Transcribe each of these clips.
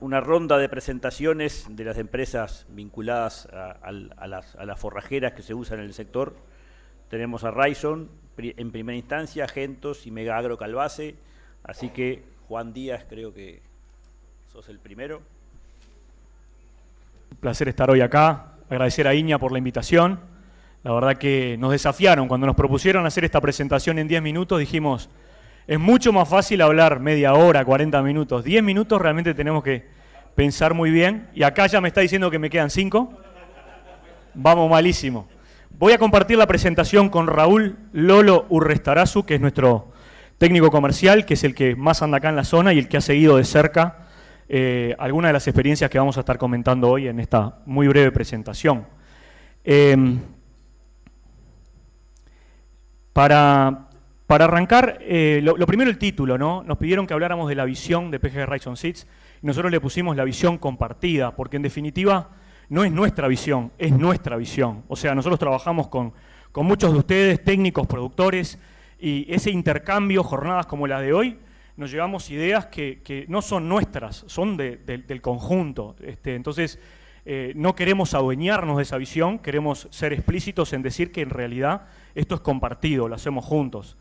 una ronda de presentaciones de las empresas vinculadas a, las, forrajeras que se usan en el sector. Tenemos a Raison en primera instancia, Gentos y Mega Agro Calvase. Así que, Juan Díaz, creo que sos el primero. Un placer estar hoy acá. Agradecer a Iña por la invitación. La verdad que nos desafiaron. Cuando nos propusieron hacer esta presentación en 10 minutos, dijimos es mucho más fácil hablar media hora, 40 minutos. 10 minutos realmente tenemos que pensar muy bien. Y acá ya me está diciendo que me quedan 5. Vamos malísimo. Voy a compartir la presentación con Raúl Lolo Urrestarazu, que es nuestro técnico comercial, que es el que más anda acá en la zona y el que ha seguido de cerca eh, algunas de las experiencias que vamos a estar comentando hoy en esta muy breve presentación. Em, para, para arrancar, eh, lo, primero el título, ¿no? Nos pidieron que habláramos de la visión de PG Horizon Seeds y nosotros le pusimos la visión compartida, porque en definitiva no es nuestra visión, es nuestra visión. O sea, nosotros trabajamos con, con muchos de ustedes, técnicos, productores, y ese intercambio, jornadas como la de hoy, nos llevamos ideas que, no son nuestras, son del conjunto. Este, entonces, eh, no queremos adueñarnos de esa visión, queremos ser explícitos en decir que en realidad esto es compartido, lo hacemos juntos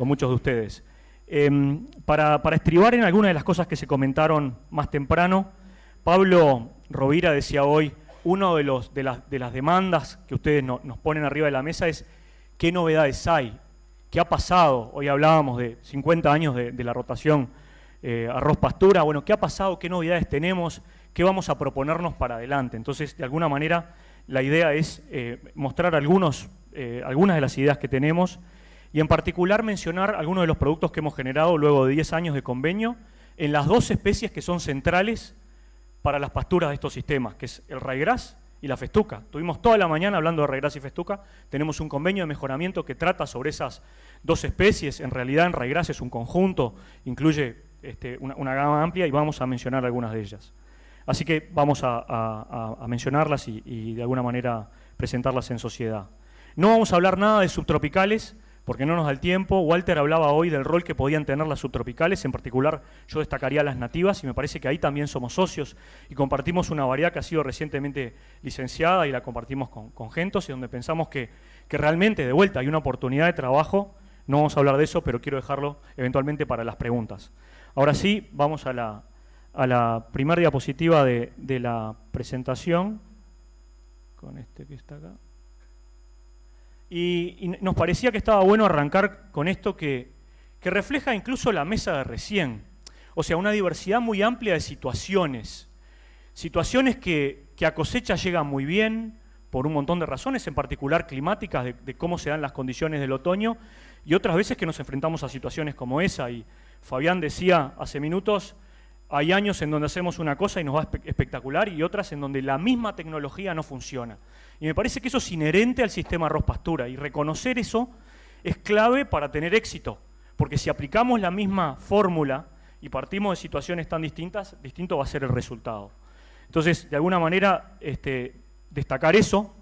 con muchos de ustedes. Em, para, estribar en algunas de las cosas que se comentaron más temprano, Pablo Rovira decía hoy, una de, las, demandas que ustedes nos ponen arriba de la mesa es qué novedades hay, qué ha pasado. Hoy hablábamos de 50 años de, la rotación eh, arroz pastura. Bueno, ¿qué ha pasado? ¿Qué novedades tenemos? ¿Qué vamos a proponernos para adelante? Entonces, de alguna manera, la idea es eh, mostrar algunos, eh, algunas de las ideas que tenemos y en particular mencionar algunos de los productos que hemos generado luego de 10 años de convenio en las dos especies que son centrales para las pasturas de estos sistemas, que es el raigras y la festuca. Tuvimos toda la mañana hablando de raigras y festuca, tenemos un convenio de mejoramiento que trata sobre esas dos especies, en realidad en raigras es un conjunto, incluye este, una, gama amplia y vamos a mencionar algunas de ellas. Así que vamos a, mencionarlas y, y de alguna manera presentarlas en sociedad. No vamos a hablar nada de subtropicales, porque no nos da el tiempo. Walter hablaba hoy del rol que podían tener las subtropicales, en particular yo destacaría las nativas y me parece que ahí también somos socios y compartimos una variedad que ha sido recientemente licenciada y la compartimos con, con Gentos y donde pensamos que, realmente de vuelta hay una oportunidad de trabajo. No vamos a hablar de eso, pero quiero dejarlo eventualmente para las preguntas. Ahora sí, vamos a la, a primera diapositiva de, de la presentación, con este que está acá. Y, nos parecía que estaba bueno arrancar con esto que, refleja incluso la mesa de recién. O sea, una diversidad muy amplia de situaciones. Situaciones que, a cosecha llegan muy bien, por un montón de razones, en particular climáticas, de, de, cómo se dan las condiciones del otoño, y otras veces que nos enfrentamos a situaciones como esa. Y Fabián decía hace minutos, hay años en donde hacemos una cosa y nos va espectacular, y otras en donde la misma tecnología no funciona. Y me parece que eso es inherente al sistema arroz-pastura y reconocer eso es clave para tener éxito, porque si aplicamos la misma fórmula y partimos de situaciones tan distintas, distinto va a ser el resultado. Entonces, de alguna manera, este, destacar eso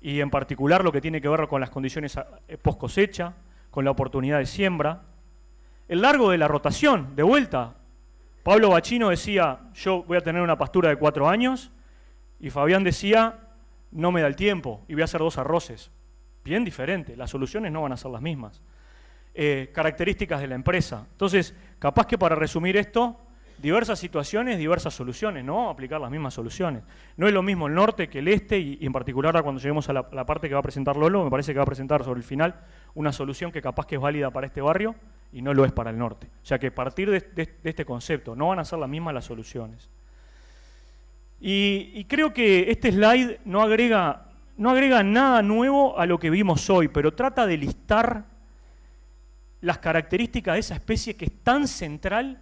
y en particular lo que tiene que ver con las condiciones eh, post cosecha, con la oportunidad de siembra, el largo de la rotación, de vuelta. Pablo Bachino decía, yo voy a tener una pastura de cuatro años, y Fabián decía, no me da el tiempo y voy a hacer dos arroces. Bien diferente, las soluciones no van a ser las mismas. Eh, características de la empresa. Entonces, capaz que para resumir esto, diversas situaciones, diversas soluciones, no aplicar las mismas soluciones. No es lo mismo el norte que el este y, en particular cuando lleguemos a la, parte que va a presentar Lolo, me parece que va a presentar sobre el final una solución que capaz que es válida para este barrio y no lo es para el norte. O sea que partir de este concepto, no van a ser las mismas las soluciones. Y, creo que este slide no agrega, no agrega nada nuevo a lo que vimos hoy, pero trata de listar las características de esa especie que es tan central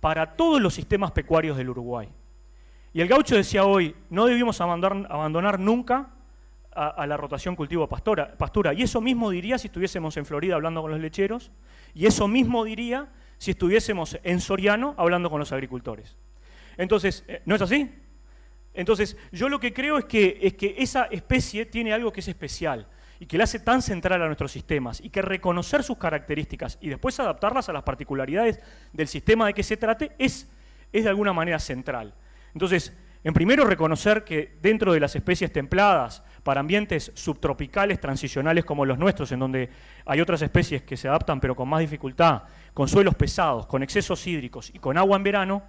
para todos los sistemas pecuarios del Uruguay. Y el gaucho decía hoy, no debimos abandonar, nunca a, a, la rotación cultivo-pastura. Y eso mismo diría si estuviésemos en Florida hablando con los lecheros, y eso mismo diría si estuviésemos en Soriano hablando con los agricultores. Entonces, eh, ¿no es así? Entonces, yo lo que creo es que, es que esa especie tiene algo que es especial y que la hace tan central a nuestros sistemas y que reconocer sus características y después adaptarlas a las particularidades del sistema de que se trate es, es de alguna manera central. Entonces, en primero reconocer que dentro de las especies templadas, para ambientes subtropicales transicionales como los nuestros, en donde hay otras especies que se adaptan pero con más dificultad, con suelos pesados, con excesos hídricos y con agua en verano,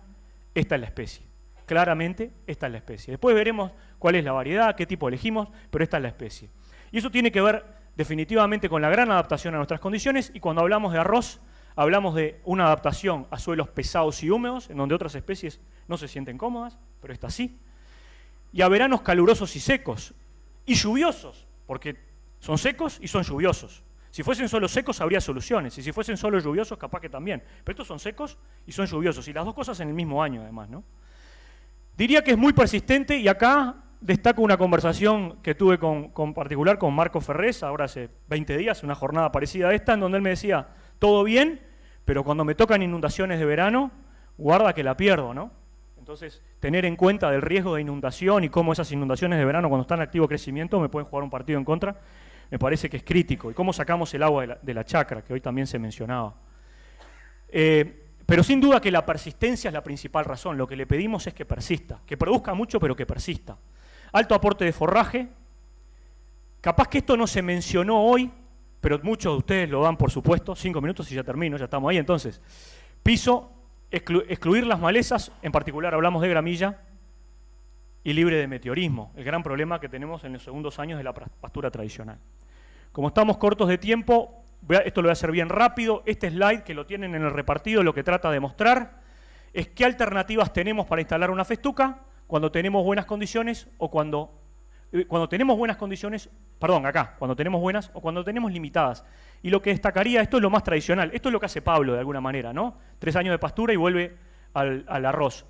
esta es la especie claramente esta es la especie. Después veremos cuál es la variedad, qué tipo elegimos, pero esta es la especie. Y eso tiene que ver definitivamente con la gran adaptación a nuestras condiciones y cuando hablamos de arroz, hablamos de una adaptación a suelos pesados y húmedos, en donde otras especies no se sienten cómodas, pero esta sí, y a veranos calurosos y secos, y lluviosos, porque son secos y son lluviosos. Si fuesen solo secos habría soluciones, y si fuesen solo lluviosos capaz que también, pero estos son secos y son lluviosos, y las dos cosas en el mismo año además, ¿no? Diría que es muy persistente y acá destaco una conversación que tuve con, particular con Marco Ferrez, ahora hace 20 días, una jornada parecida a esta, en donde él me decía, todo bien, pero cuando me tocan inundaciones de verano, guarda que la pierdo, ¿no? Entonces, tener en cuenta del riesgo de inundación y cómo esas inundaciones de verano, cuando están en activo crecimiento, me pueden jugar un partido en contra, me parece que es crítico. Y cómo sacamos el agua de la, chacra, que hoy también se mencionaba. Eh, pero sin duda que la persistencia es la principal razón. Lo que le pedimos es que persista, que produzca mucho pero que persista. Alto aporte de forraje. Capaz que esto no se mencionó hoy, pero muchos de ustedes lo dan por supuesto. Cinco minutos y ya termino, ya estamos ahí entonces. Piso, excluir las malezas, en particular hablamos de gramilla, y libre de meteorismo, el gran problema que tenemos en los segundos años de la pastura tradicional. Como estamos cortos de tiempo, esto lo voy a hacer bien rápido, este slide que lo tienen en el repartido lo que trata de mostrar es qué alternativas tenemos para instalar una festuca cuando tenemos buenas condiciones o cuando, eh, cuando tenemos buenas condiciones, perdón, acá, cuando tenemos buenas o cuando tenemos limitadas. Y lo que destacaría, esto es lo más tradicional, esto es lo que hace Pablo de alguna manera, ¿no? Tres años de pastura y vuelve al, arroz.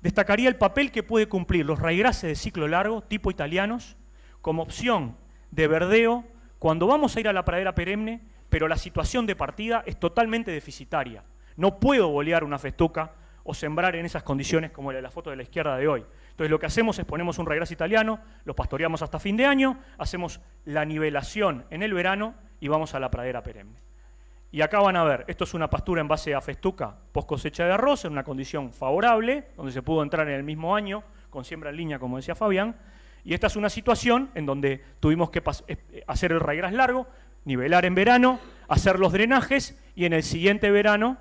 Destacaría el papel que puede cumplir los raigrases de ciclo largo, tipo italianos, como opción de verdeo cuando vamos a ir a la pradera perenne pero la situación de partida es totalmente deficitaria. No puedo bolear una festuca o sembrar en esas condiciones como la de la foto de la izquierda de hoy. Entonces lo que hacemos es ponemos un regras italiano, lo pastoreamos hasta fin de año, hacemos la nivelación en el verano y vamos a la pradera perenne. Y acá van a ver, esto es una pastura en base a festuca, post cosecha de arroz, en una condición favorable, donde se pudo entrar en el mismo año, con siembra en línea, como decía Fabián. Y esta es una situación en donde tuvimos que eh, hacer el regras largo, nivelar en verano, hacer los drenajes y en el siguiente verano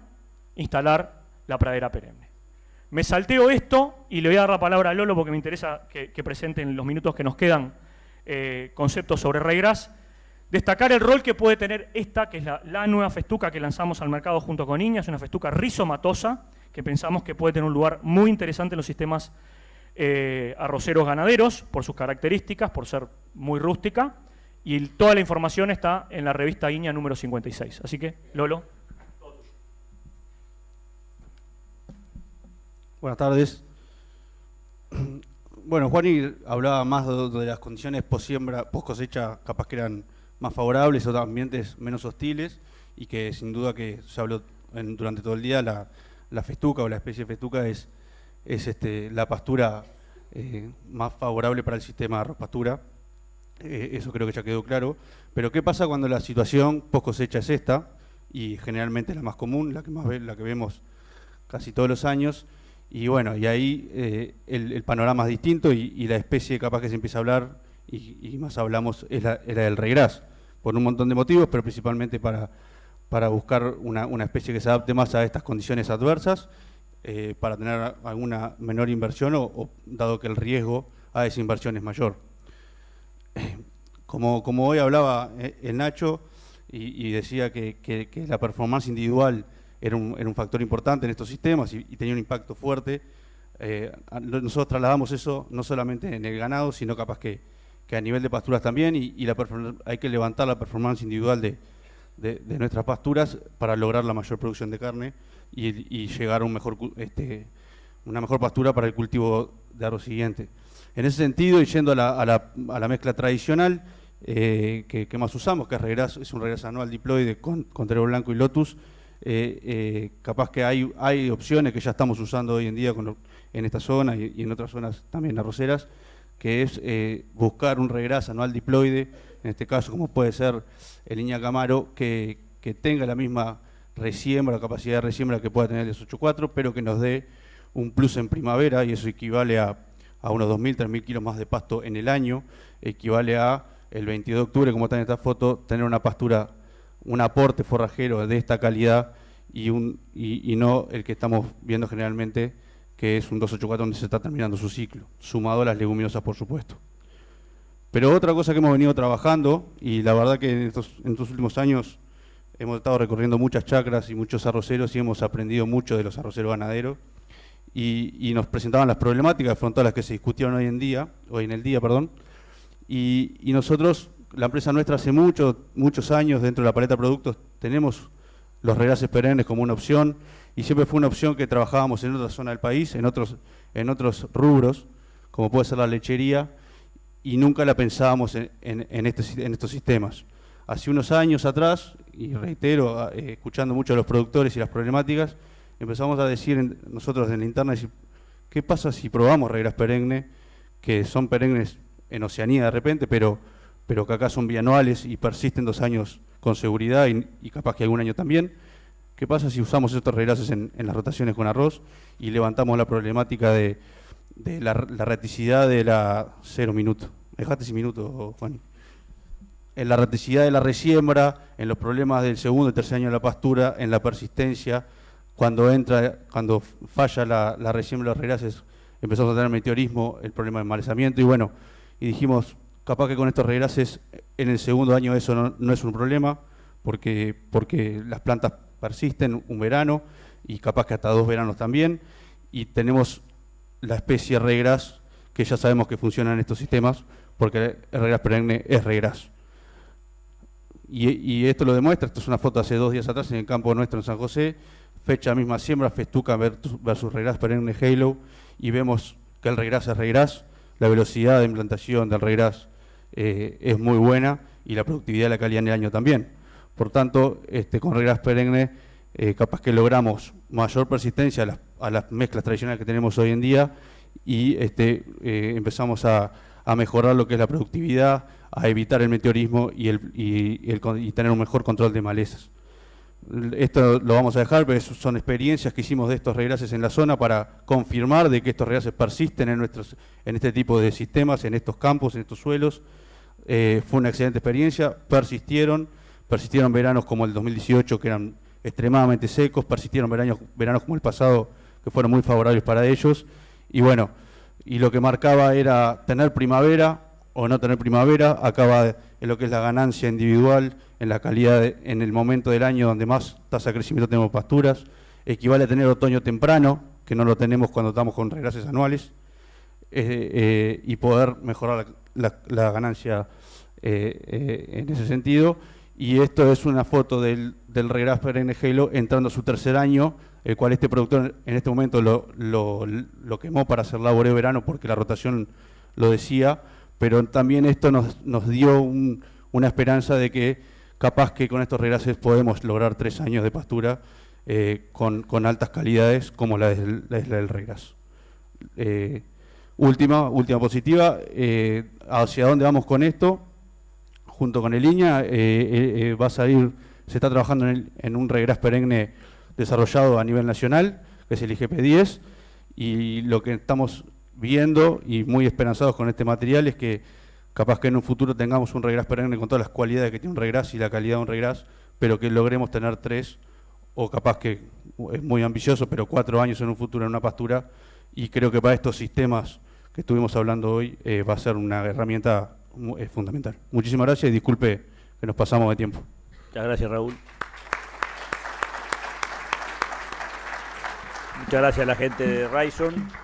instalar la pradera perenne. Me salteo esto y le voy a dar la palabra a Lolo porque me interesa que, presente en los minutos que nos quedan eh, conceptos sobre regras. Destacar el rol que puede tener esta, que es la, nueva festuca que lanzamos al mercado junto con Niñas, es una festuca rizomatosa que pensamos que puede tener un lugar muy interesante en los sistemas eh, arroceros ganaderos por sus características, por ser muy rústica y toda la información está en la revista Guiña número 56. Así que, Lolo. Buenas tardes. Bueno, y hablaba más de, las condiciones post, siembra, cosecha, capaz que eran más favorables o ambientes menos hostiles y que sin duda que se habló durante todo el día, la, festuca o la especie festuca es, es este, la pastura eh, más favorable para el sistema de pastura eh, eso creo que ya quedó claro. Pero ¿qué pasa cuando la situación poco cosecha es esta? Y generalmente es la más común, la que, más la que vemos casi todos los años. Y bueno, y ahí eh, el, panorama es distinto y, la especie capaz que se empieza a hablar y, más hablamos es la, del regras, por un montón de motivos, pero principalmente para, buscar una, especie que se adapte más a estas condiciones adversas, eh, para tener alguna menor inversión o, o dado que el riesgo a esa inversión es mayor. Como, hoy hablaba eh, el Nacho y, decía que, la performance individual era un, factor importante en estos sistemas y, tenía un impacto fuerte, eh, nosotros trasladamos eso no solamente en el ganado, sino capaz que, a nivel de pasturas también y, la hay que levantar la performance individual de, nuestras pasturas para lograr la mayor producción de carne y, llegar a este, una mejor pastura para el cultivo de arroz siguiente. En ese sentido, y yendo a la mezcla tradicional, eh, que, más usamos, que es, es un regreso anual diploide con, con Blanco y Lotus. Eh, eh, capaz que hay, hay opciones que ya estamos usando hoy en día en esta zona y, en otras zonas también arroceras, que es buscar un regreso anual diploide, en este caso como puede ser el Iña Camaro, que, tenga la misma resiembra, capacidad de resiembra que pueda tener el 8.4, pero que nos dé un plus en primavera y eso equivale a, a unos 2.000, 3.000 kilos más de pasto en el año, equivale a el 22 de octubre, como está en esta foto, tener una pastura, un aporte forrajero de esta calidad y, no el que estamos viendo generalmente, que es un 284 donde se está terminando su ciclo, sumado a las leguminosas, por supuesto. Pero otra cosa que hemos venido trabajando, y la verdad que en estos, últimos años hemos estado recorriendo muchas chacras y muchos arroceros y hemos aprendido mucho de los arroceros ganaderos, y, nos presentaban las problemáticas frente a las que se discutieron hoy en día, hoy en el día, perdón, y, nosotros, la empresa nuestra hace muchos muchos años dentro de la paleta de productos, tenemos los reglas perennes como una opción y siempre fue una opción que trabajábamos en otra zona del país, en otros, en otros rubros, como puede ser la lechería, y nunca la pensábamos en, en, este, estos sistemas. Hace unos años atrás, y reitero, ah, eh, escuchando mucho a los productores y las problemáticas, empezamos a decir nosotros en la interna, ¿qué pasa si probamos reglas perennes, que son perennes en Oceanía de repente, pero, pero que acá son bianuales y persisten dos años con seguridad y, capaz que algún año también. ¿Qué pasa si usamos estos reglases en, las rotaciones con arroz y levantamos la problemática de, la, la, de la... Cero minuto. Dejate sin minuto, Juan. En la raticidad de la resiembra, en los problemas del segundo y tercer año de la pastura, en la persistencia, cuando entra, cuando falla la, resiembra de los relaces, empezamos a tener meteorismo, el problema de malezamiento y bueno, y dijimos, capaz que con estos regrases en el segundo año eso no, es un problema, porque, porque las plantas persisten un verano y capaz que hasta dos veranos también, y tenemos la especie regras que ya sabemos que funcionan en estos sistemas, porque el regras perenne es regras. Y, esto lo demuestra, esto es una foto hace dos días atrás en el campo nuestro en San José, fecha misma siembra, festuca versus regras perenne Halo, y vemos que el regras es regras, la velocidad de implantación del regras eh, es muy buena y la productividad de la calidad en el año también. Por tanto, este, con regras perenne eh, capaz que logramos mayor persistencia a las, mezclas tradicionales que tenemos hoy en día y este, eh, empezamos a, mejorar lo que es la productividad, a evitar el meteorismo y tener un mejor control de malezas. Esto lo vamos a dejar, pero son experiencias que hicimos de estos regrases en la zona para confirmar de que estos regrases persisten en, nuestros, en este tipo de sistemas, en estos campos, en estos suelos. Eh, fue una excelente experiencia, persistieron, persistieron veranos como el 2018 que eran extremadamente secos, persistieron veranos, veranos como el pasado que fueron muy favorables para ellos. Y bueno, y lo que marcaba era tener primavera, o no tener primavera, acaba en lo que es la ganancia individual, en la calidad, en el momento del año donde más tasa de crecimiento tenemos pasturas, equivale a tener otoño temprano, que no lo tenemos cuando estamos con regrases anuales, eh, eh, y poder mejorar la, ganancia eh, en ese sentido. Y esto es una foto del, del regras gelo entrando a su tercer año, el cual este productor en este momento lo, lo quemó para hacer laboreo verano porque la rotación lo decía, pero también esto nos, dio una esperanza de que capaz que con estos regrases podemos lograr tres años de pastura eh, con, altas calidades como la del, la del regras. Eh, última, última positiva, eh, hacia dónde vamos con esto, junto con el Iña, va a salir, se está trabajando en, un regras perenne desarrollado a nivel nacional, que es el IGP-10, y lo que estamos viendo y muy esperanzados con este material es que capaz que en un futuro tengamos un regras perenne con todas las cualidades que tiene un regras y la calidad de un regras, pero que logremos tener tres o capaz que es muy ambicioso, pero cuatro años en un futuro en una pastura y creo que para estos sistemas que estuvimos hablando hoy eh, va a ser una herramienta eh, fundamental. Muchísimas gracias y disculpe que nos pasamos de tiempo. Muchas gracias Raúl. Muchas gracias a la gente de Ryzen.